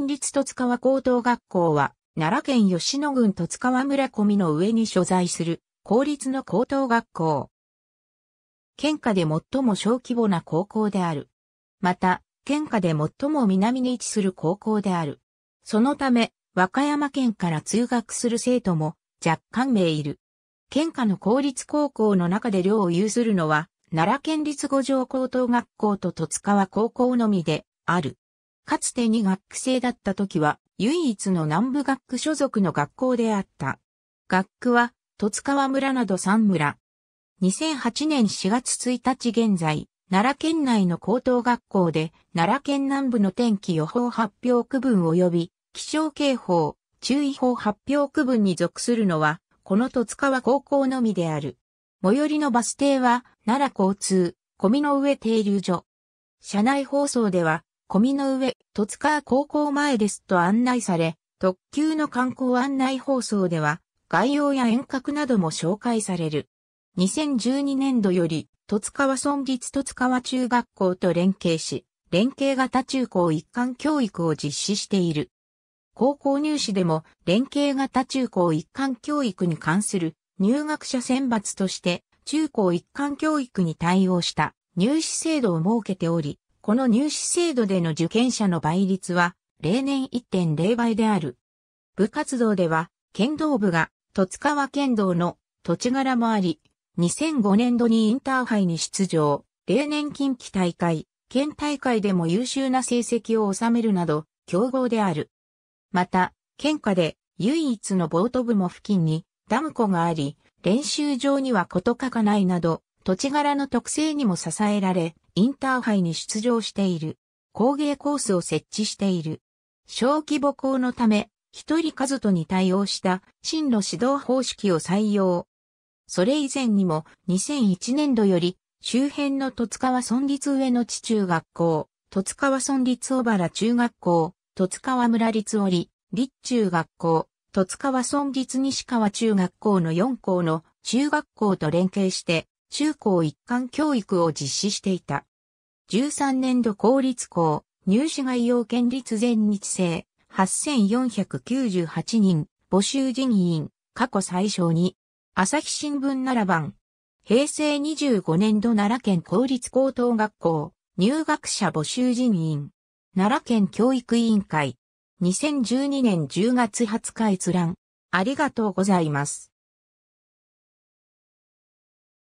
県立戸塚川高等学校は、奈良県吉野郡戸塚川村込みの上に所在する、公立の高等学校。県下で最も小規模な高校である。また、県下で最も南に位置する高校である。そのため、和歌山県から通学する生徒も若干名いる。県下の公立高校の中で寮を有するのは、奈良県立五条高等学校と戸塚川高校のみである。かつてに学区制だった時は、唯一の南部学区所属の学校であった。学区は、戸津川村など3村。2008年4月1日現在、奈良県内の高等学校で、奈良県南部の天気予報発表区分及び、気象警報、注意報発表区分に属するのは、この戸塚川高校のみである。最寄りのバス停は、奈良交通、小見の上停留所。車内放送では、込みの上、戸塚高校前ですと案内され、特急の観光案内放送では、概要や遠隔なども紹介される。2012年度より、戸塚は村立戸塚は中学校と連携し、連携型中高一貫教育を実施している。高校入試でも連携型中高一貫教育に関する入学者選抜として中高一貫教育に対応した入試制度を設けており、この入試制度での受験者の倍率は、例年1.0倍である。部活動では、剣道部が、戸塚川剣道の土地柄もあり、2005年度にインターハイに出場、例年近畿大会、県大会でも優秀な成績を収めるなど、強豪である。また、県下で唯一のボート部も付近にダム湖があり、練習場には事欠かないなど、土地柄の特性にも支えられ、インターハイに出場している。工芸コースを設置している。小規模校のため、一人数とに対応した進路指導方式を採用。それ以前にも2001年度より周辺の戸塚川村立上野地中学校、戸塚川村立小原中学校、戸塚川村立織、立中学校、戸塚川村立西川中学校の4校の中学校と連携して中高一貫教育を実施していた。13年度公立校、入試概要県立全日制、8498人、募集人員、過去最小に、朝日新聞7番、平成25年度奈良県公立高等学校、入学者募集人員、奈良県教育委員会、2012年10月20日閲覧、ありがとうございます。